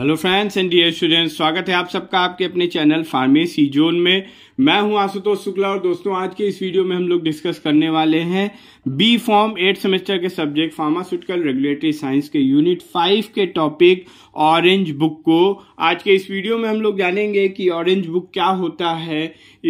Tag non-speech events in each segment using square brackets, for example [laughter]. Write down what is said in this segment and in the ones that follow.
hello friends and dear students स्वागत है आप सबका आपके अपने चैनल फार्मेसी जोन में मैं हूं आशुतोष शुक्ला और दोस्तों आज के इस वीडियो में हम लोग डिस्कस करने वाले हैं बी फॉर्म एट सेमेस्टर के सब्जेक्ट फार्मास्यूटिकल रेगुलेटरी साइंस के यूनिट फाइव के टॉपिक ऑरेंज बुक को आज के इस वीडियो में हम लोग जानेंगे कि ऑरेंज बुक क्या होता है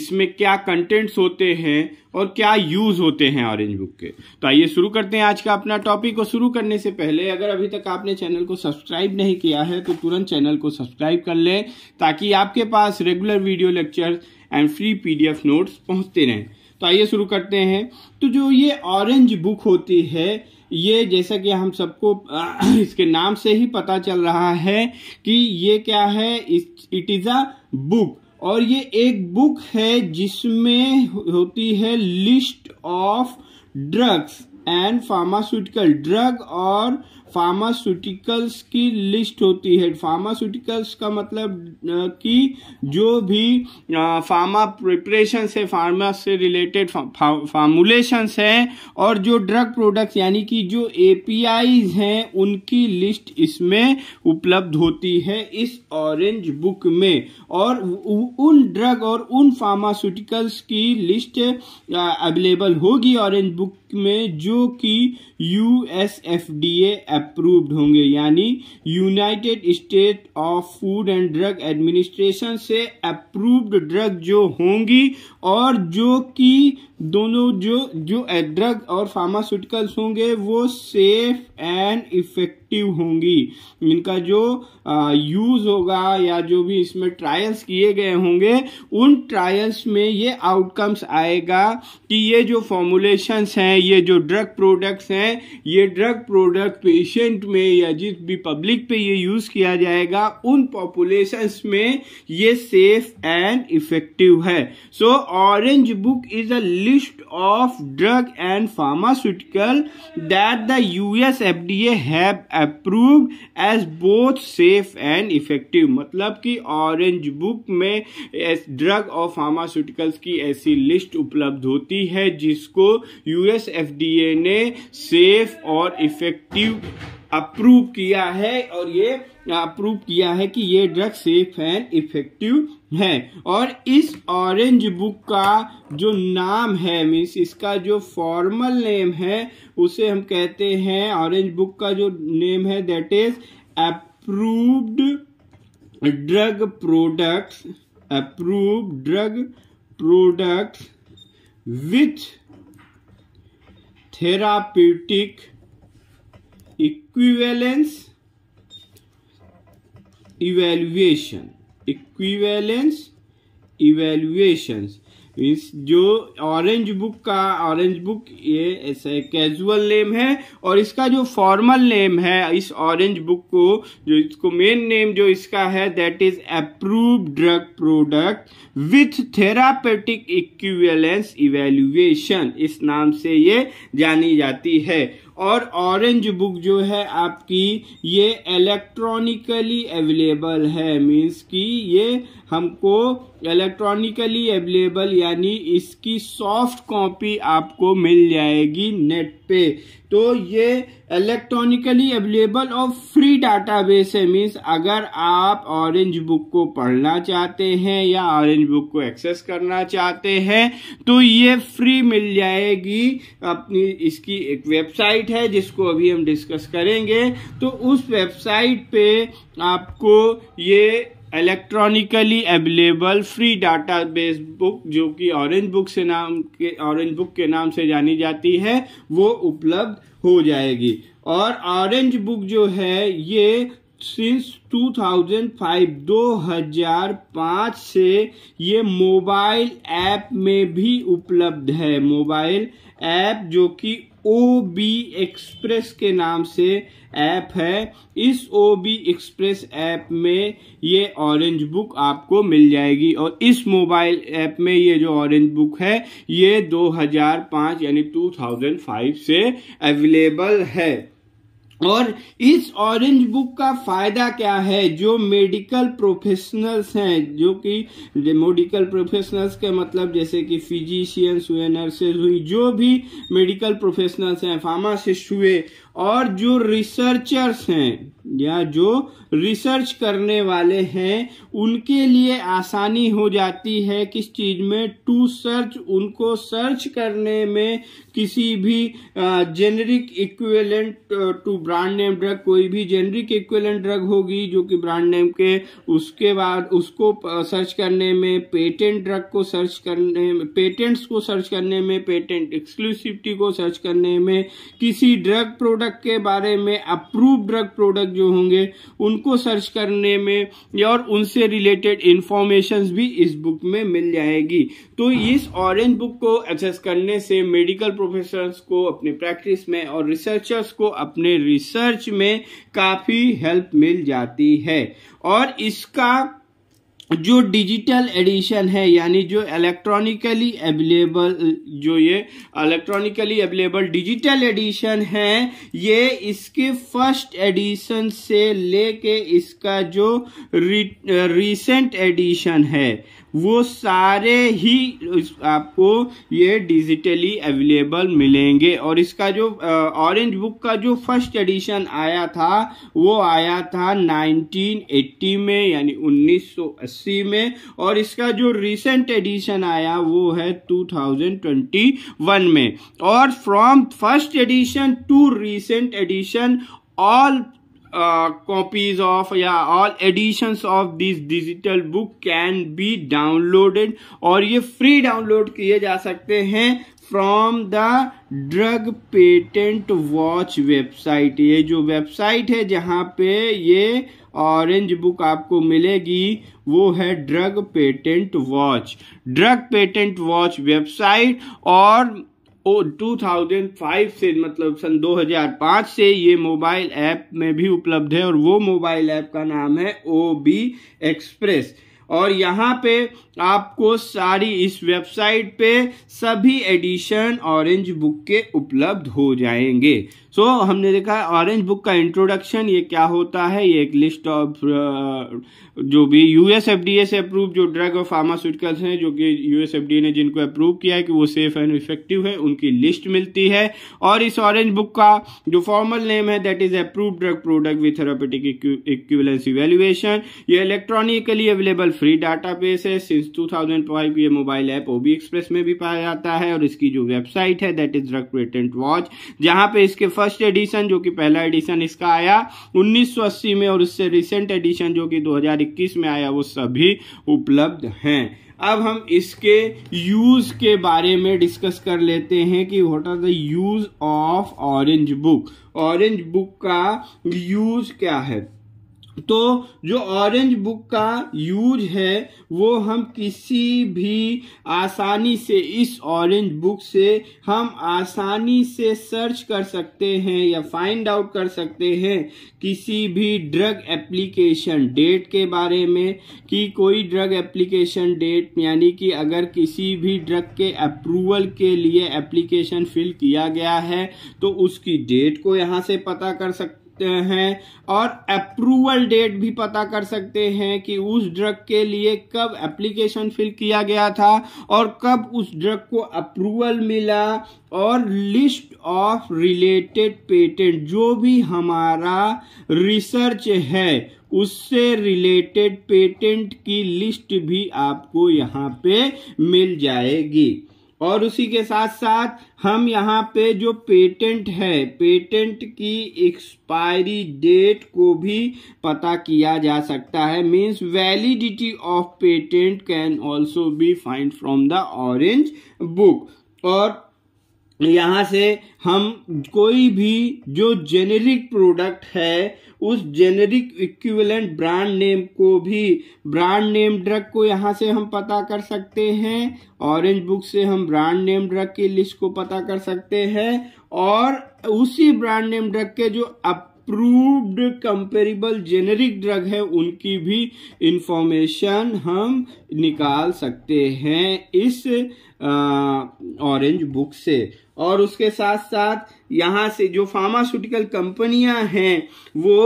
इसमें क्या कंटेंट्स होते हैं और क्या यूज होते हैं ऑरेंज बुक के तो आइए शुरू करते हैं आज का अपना टॉपिक और शुरू करने से पहले अगर अभी तक आपने चैनल को सब्सक्राइब नहीं किया है तो तुरंत चैनल को सब्सक्राइब कर लें ताकि आपके पास regular video lecture and free PDF notes पहुंचते रहें तो आइए शुरू करते हैं तो जो ये ऑरेंज बुक होती है ये जैसा कि हम सबको [clears throat] इसके नाम से ही पता चल रहा है कि ये क्या है इट इज़ अ बुक और ये एक बुक है जिसमें होती है list of drugs and pharmaceutical drug और फार्मास्यूटिकल्स की लिस्ट होती है फार्मास्यूटिकल्स का मतलब कि जो भी फार्मा प्रिपरेशन है फार्मा से रिलेटेड फार्मूलेशन है और जो ड्रग प्रोडक्ट्स यानी कि जो एपीआईज हैं उनकी लिस्ट इसमें उपलब्ध होती है इस ऑरेंज बुक में और उन ड्रग और उन फार्मास्यूटिकल्स की लिस्ट अवेलेबल होगी ऑरेंज बुक में जो कि U S F D A approved होंगे यानी United State of Food and Drug Administration से अप्रूव्ड ड्रग जो होंगी और जो कि दोनों जो जो ड्रग और फार्मास्यूटिकल्स होंगे वो सेफ एंड इफेक्टिव इफेक्टिव होंगी इनका जो यूज होगा या जो भी इसमें ट्रायल्स किए गए होंगे उन ट्रायल्स में ये आउटकम्स आएगा कि ये जो फॉर्मुलेशंस हैं ये जो ड्रग प्रोडक्ट्स हैं ये ड्रग प्रोडक्ट पेशेंट में या जिस भी पब्लिक पे ये यूज किया जाएगा उन पॉपुलेशन में ये सेफ एंड इफेक्टिव है so orange book is a list of drug and pharmaceutical that the US FDA have approve as both safe and effective मतलब कि ऑरेंज बुक में ड्रग और फार्मास्यूटिकल्स की ऐसी लिस्ट उपलब्ध होती है जिसको यूएस एफडीए ने सेफ और इफेक्टिव अप्रूव किया है और ये अप्रूव किया है कि ये ड्रग सेफ एंड इफेक्टिव है और इस ऑरेंज बुक का जो नाम है मीन्स इसका जो फॉर्मल नेम है उसे हम कहते हैं ऑरेंज बुक का जो नेम है that is approved drug products approve drug products with therapeutic equivalence evaluation equivalence evaluation means जो ऑरेंज बुक का ऑरेंज बुक ये ऐसा कैजुअल नेम है और इसका जो फॉर्मल नेम है इस ऑरेंज बुक को जो इसको मेन नेम जो इसका है that is approve drug product with therapeutic equivalence evaluation इस नाम से ये जानी जाती है और ऑरेंज बुक जो है आपकी ये इलेक्ट्रॉनिकली अवेलेबल है मींस कि ये हमको इलेक्ट्रॉनिकली अवेलेबल यानी इसकी सॉफ्ट कॉपी आपको मिल जाएगी नेट पे तो ये इलेक्ट्रॉनिकली अवेलेबल और फ्री डाटाबेस है मीन्स अगर आप ऑरेंज बुक को पढ़ना चाहते हैं या ऑरेंज बुक को एक्सेस करना चाहते हैं तो ये फ्री मिल जाएगी अपनी इसकी एक वेबसाइट है जिसको अभी हम डिस्कस करेंगे तो उस वेबसाइट पे आपको ये electronically available free database book जो कि ऑरेंज बुक से नाम के ऑरेंज बुक के नाम से जानी जाती है वो उपलब्ध हो जाएगी और ऑरेंज बुक जो है ये सिंस 2005 2005 से ये मोबाइल ऐप में भी उपलब्ध है मोबाइल ऐप जो कि ओ बी एक्सप्रेस के नाम से ऐप है इस ओ बी एक्सप्रेस ऐप में ये ऑरेंज बुक आपको मिल जाएगी और इस मोबाइल ऐप में ये जो ऑरेंज बुक है ये 2005 यानी 2005 से अवेलेबल है और इस ऑरेंज बुक का फायदा क्या है जो मेडिकल प्रोफेशनल्स हैं जो कि मेडिकल प्रोफेशनल्स के मतलब जैसे कि फिजिशियंस हुए नर्सेज हुई जो भी मेडिकल प्रोफेशनल्स हैं फार्मासिस्ट हुए और जो रिसर्चर्स हैं या जो रिसर्च करने वाले हैं उनके लिए आसानी हो जाती है किस चीज में टू सर्च उनको सर्च करने में किसी भी generic equivalent to brand name drug कोई भी जेनरिक इक्विवेलेंट ड्रग होगी जो कि ब्रांड नेम के उसके बाद उसको सर्च करने में पेटेंट ड्रग को सर्च करने में पेटेंट्स को सर्च करने में पेटेंट एक्सक्लूसिविटी को सर्च करने में किसी ड्रग प्रोडक्ट प्रोडक्ट के बारे में अप्रूव ड्रग प्रोडक्ट जो होंगे उनको सर्च करने में और उनसे रिलेटेड इंफॉर्मेशन भी इस बुक में मिल जाएगी तो इस ऑरेंज बुक को एक्सेस करने से मेडिकल प्रोफेसर को अपने प्रैक्टिस में और रिसर्चर्स को अपने रिसर्च में काफ़ी हेल्प मिल जाती है और इसका जो डिजिटल एडिशन है यानी जो इलेक्ट्रॉनिकली अवेलेबल जो ये इलेक्ट्रॉनिकली अवेलेबल डिजिटल एडिशन है ये इसके फर्स्ट एडिशन से लेके इसका जो रिसेंट एडिशन है वो सारे ही आपको ये डिजिटली अवेलेबल मिलेंगे और इसका जो ऑरेंज बुक का जो फर्स्ट एडिशन आया था वो आया था 1980 में यानी 1980 में और इसका जो रिसेंट एडिशन आया वो है 2021 में और from first edition to recent edition all copies uh, of या all edition of this digital book can be downloaded और ये फ्री डाउनलोड किए जा सकते हैं from the drug patent watch website ये जो वेबसाइट है जहाँ पे ये ऑरेंज बुक आपको मिलेगी वो है drug patent watch drug patent watch website और ओ 2005 से मतलब सन 2005 से ये मोबाइल ऐप में भी उपलब्ध है और वो मोबाइल ऐप का नाम है ओ बी एक्सप्रेस और यहाँ पे आपको सारी इस वेबसाइट पे सभी एडिशन ऑरेंज बुक के उपलब्ध हो जाएंगे सो so, हमने देखा ऑरेंज बुक का इंट्रोडक्शन ये क्या होता है ये एक लिस्ट ऑफ uh, जो भी यूएस एफडीए से अप्रूव जो ड्रग और फार्मास्यूटिकल्स हैं जो कि यूएस एफडीए ने जिनको अप्रूव किया है कि वो सेफ एंड इफेक्टिव है उनकी लिस्ट मिलती है और इस ऑरेंज बुक का जो फॉर्मल नेम है that is approve drug product with therapeutic equivalence evaluation ये electronically available free database है सिंस 2005 ये मोबाइल ऐप ओबी एक्सप्रेस में भी पाया जाता है और इसकी जो वेबसाइट है that is drug patent watch जहां पे इसके फर्स्ट एडिशन जो कि पहला एडिशन इसका आया 1980 में और इससे रिसेंट एडिशन जो कि 2021 में आया वो सभी उपलब्ध हैं अब हम इसके यूज के बारे में डिस्कस कर लेते हैं कि what are the use of orange book orange book का यूज क्या है तो जो ऑरेंज बुक का यूज है वो हम किसी भी आसानी से इस ऑरेंज बुक से हम आसानी से सर्च कर सकते हैं या फाइंड आउट कर सकते हैं किसी भी ड्रग एप्लीकेशन डेट के बारे में कि कोई ड्रग एप्लीकेशन डेट यानी कि अगर किसी भी ड्रग के अप्रूवल के लिए एप्लीकेशन फिल किया गया है तो उसकी डेट को यहाँ से पता कर सकते हैं और अप्रूवल डेट भी पता कर सकते हैं कि उस ड्रग के लिए कब एप्लीकेशन फिल किया गया था और कब उस ड्रग को अप्रूवल मिला और लिस्ट ऑफ रिलेटेड पेटेंट जो भी हमारा रिसर्च है उससे रिलेटेड पेटेंट की लिस्ट भी आपको यहाँ पे मिल जाएगी और उसी के साथ साथ हम यहाँ पे जो पेटेंट है पेटेंट की एक्सपायरी डेट को भी पता किया जा सकता है means validity of patent can also be find from the orange book और यहाँ से हम कोई भी जो जेनेरिक प्रोडक्ट है उस जेनेरिक इक्विवेलेंट ब्रांड नेम को भी ब्रांड नेम ड्रग को यहाँ से हम पता कर सकते हैं ऑरेंज बुक से हम ब्रांड नेम ड्रग की लिस्ट को पता कर सकते हैं और उसी ब्रांड नेम ड्रग के जो up approved comparable generic drug है उनकी भी इंफॉर्मेशन हम निकाल सकते हैं इस ऑरेंज बुक से और उसके साथ साथ यहाँ से जो फार्मास्यूटिकल कंपनियां हैं वो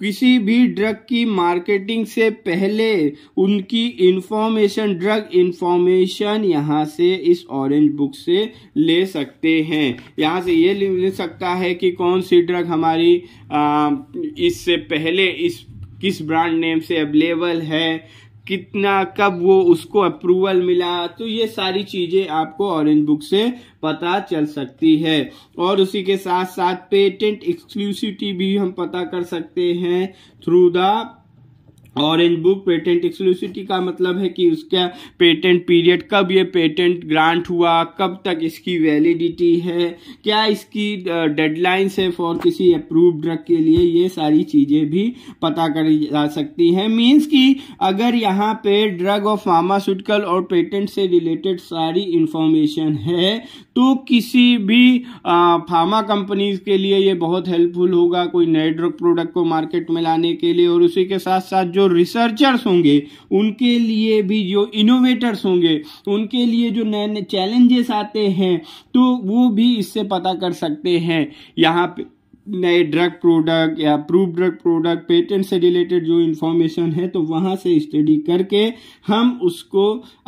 किसी भी ड्रग की मार्केटिंग से पहले उनकी इंफॉर्मेशन ड्रग इंफॉर्मेशन यहाँ से इस ऑरेंज बुक से ले सकते हैं यहाँ से ये ले सकता है कि कौन सी ड्रग हमारी इससे पहले इस किस ब्रांड नेम से अवेलेबल है कितना कब वो उसको अप्रूवल मिला तो ये सारी चीजें आपको ऑरेंज बुक से पता चल सकती है और उसी के साथ साथ पेटेंट एक्सक्लूसिविटी भी हम पता कर सकते हैं through the orange book patent exclusivity का मतलब है कि उसका पेटेंट पीरियड कब ये पेटेंट ग्रांट हुआ कब तक इसकी वैलिडिटी है क्या इसकी डेडलाइंस है फॉर किसी अप्रूव ड्रग के लिए ये सारी चीज़ें भी पता करी जा सकती हैं मीन्स कि अगर यहाँ पे ड्रग और फार्मास्यूटिकल और पेटेंट से रिलेटेड सारी इंफॉर्मेशन है तो किसी भी फार्मा कंपनीज के लिए ये बहुत हेल्पफुल होगा कोई नए ड्रग प्रोडक्ट को मार्केट में लाने के लिए और उसी के साथ साथ जो रिसर्चर्स होंगे उनके लिए भी जो इनोवेटर्स होंगे उनके लिए जो नए नए चैलेंजेस आते हैं तो वो भी इससे पता कर सकते हैं यहाँ पे नए ड्रग प्रोडक्ट या प्रूफ ड्रग प्रोडक्ट पेटेंट से रिलेटेड जो इन्फॉर्मेशन है तो वहाँ से स्टडी करके हम उसको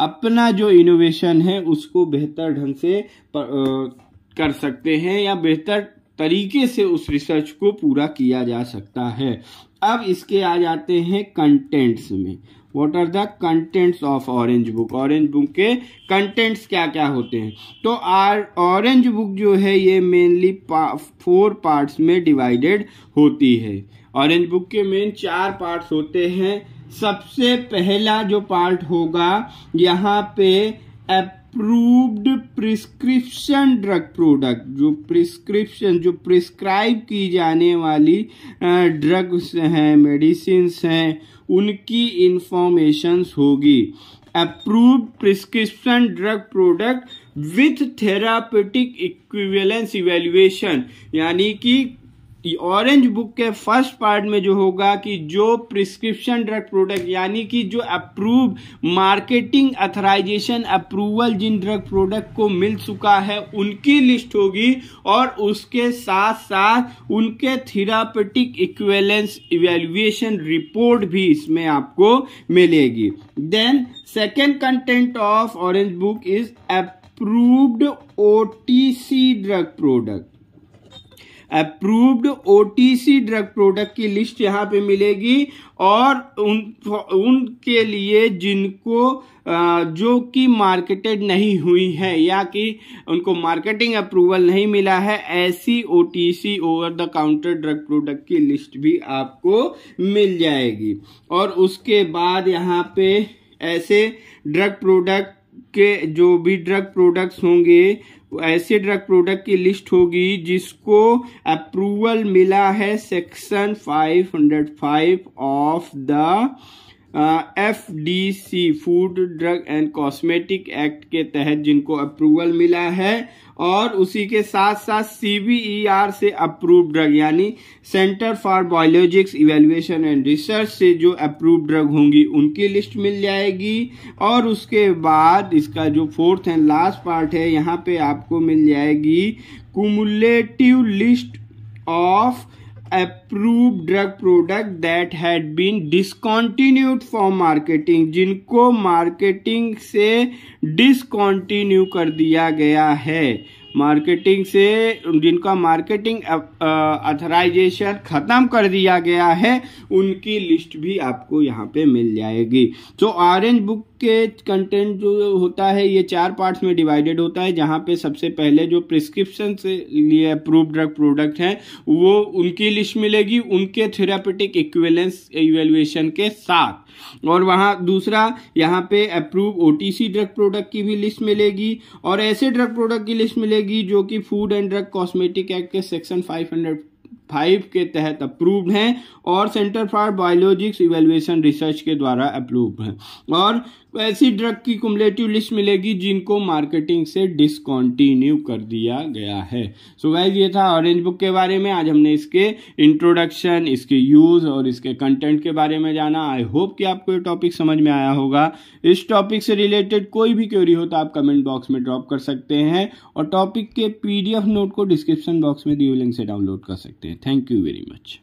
अपना जो इनोवेशन है उसको बेहतर ढंग से पर, आ, कर सकते हैं या बेहतर तरीके से उस रिसर्च को पूरा किया जा सकता है अब इसके आ जाते हैं कंटेंट्स में what are the contents of orange book orange book के कंटेंट्स क्या क्या होते हैं तो आर ऑरेंज बुक जो है ये मेनली फोर पार्ट्स में डिवाइडेड होती है ऑरेंज बुक के मेन चार पार्ट्स होते हैं सबसे पहला जो पार्ट होगा यहाँ पे अप्रूव्ड प्रिस्क्रिप्शन ड्रग प्रोडक्ट जो प्रिस्क्रिप्शन जो प्रिस्क्राइब की जाने वाली ड्रग्स हैं मेडिसिन हैं उनकी इंफॉर्मेशंस होगी approve prescription drug product with therapeutic equivalence evaluation यानी कि ऑरेंज बुक के फर्स्ट पार्ट में जो होगा कि जो प्रिस्क्रिप्शन ड्रग प्रोडक्ट यानी कि जो अप्रूव मार्केटिंग अथराइजेशन अप्रूवल जिन ड्रग प्रोडक्ट को मिल चुका है उनकी लिस्ट होगी और उसके साथ साथ उनके थेरापेटिक इक्वेलेंस इवेल्युएशन रिपोर्ट भी इसमें आपको मिलेगी then second content of orange book is approved O drug product approved OTC drug product की लिस्ट यहाँ पे मिलेगी और उन उनके लिए जिनको जो कि मार्केटेड नहीं हुई है या कि उनको मार्केटिंग अप्रूवल नहीं मिला है ऐसी O T C over the counter drug product की लिस्ट भी आपको मिल जाएगी और उसके बाद यहाँ पे ऐसे ड्रग प्रोडक्ट के जो भी ड्रग प्रोडक्ट्स होंगे ऐसे ड्रग प्रोडक्ट की लिस्ट होगी जिसको अप्रूवल मिला है section 505 of the F D C food drug and cosmetic act के तहत जिनको अप्रूवल मिला है और उसी के साथ साथ आर से अप्रूव ड्रग यानी centre for biologics evaluation and research से जो अप्रूव ड्रग होंगी उनकी लिस्ट मिल जाएगी और उसके बाद इसका जो फोर्थ एंड लास्ट पार्ट है यहाँ पे आपको मिल जाएगी cumulative list of approve drug product that had been discontinued for marketing जिनको मार्केटिंग से डिसकॉन्टिन्यू कर दिया गया है मार्केटिंग से जिनका मार्केटिंग अथराइजेशन ख़त्म कर दिया गया है उनकी लिस्ट भी आपको यहाँ पे मिल जाएगी तो ऑरेंज बुक के कंटेंट जो होता है ये चार पार्ट्स में डिवाइडेड होता है जहाँ पे सबसे पहले जो प्रिस्क्रिप्शन से लिए अप्रूव ड्रग प्रोडक्ट हैं वो उनकी लिस्ट मिलेगी उनके थेरापेटिक इक्वेलेंस इवेलुएशन के साथ और वहाँ दूसरा यहाँ पे अप्रूव ओ ड्रग प्रोडक्ट की भी लिस्ट मिलेगी और ऐसे ड्रग प्रोडक्ट की लिस्ट मिलेगी जो कि food and drug cosmetic act के सेक्शन फाइव हंड्रेड फाइव के तहत अप्रूव हैं और centre for biologics evaluation research के द्वारा अप्रूव हैं और ऐसी ड्रग की कुमलेटिव लिस्ट मिलेगी जिनको मार्केटिंग से डिसकॉन्टिन्यू कर दिया गया है सो so वैज ये था ऑरेंज बुक के बारे में आज हमने इसके इंट्रोडक्शन इसके यूज और इसके कंटेंट के बारे में जाना आई होप कि आपको ये टॉपिक समझ में आया होगा इस टॉपिक से रिलेटेड कोई भी क्यूरी हो तो आप कमेंट बॉक्स में ड्रॉप कर सकते हैं और टॉपिक के पीडीएफ नोट को डिस्क्रिप्शन बॉक्स में दिए लिंक से डाउनलोड कर सकते हैं थैंक यू वेरी मच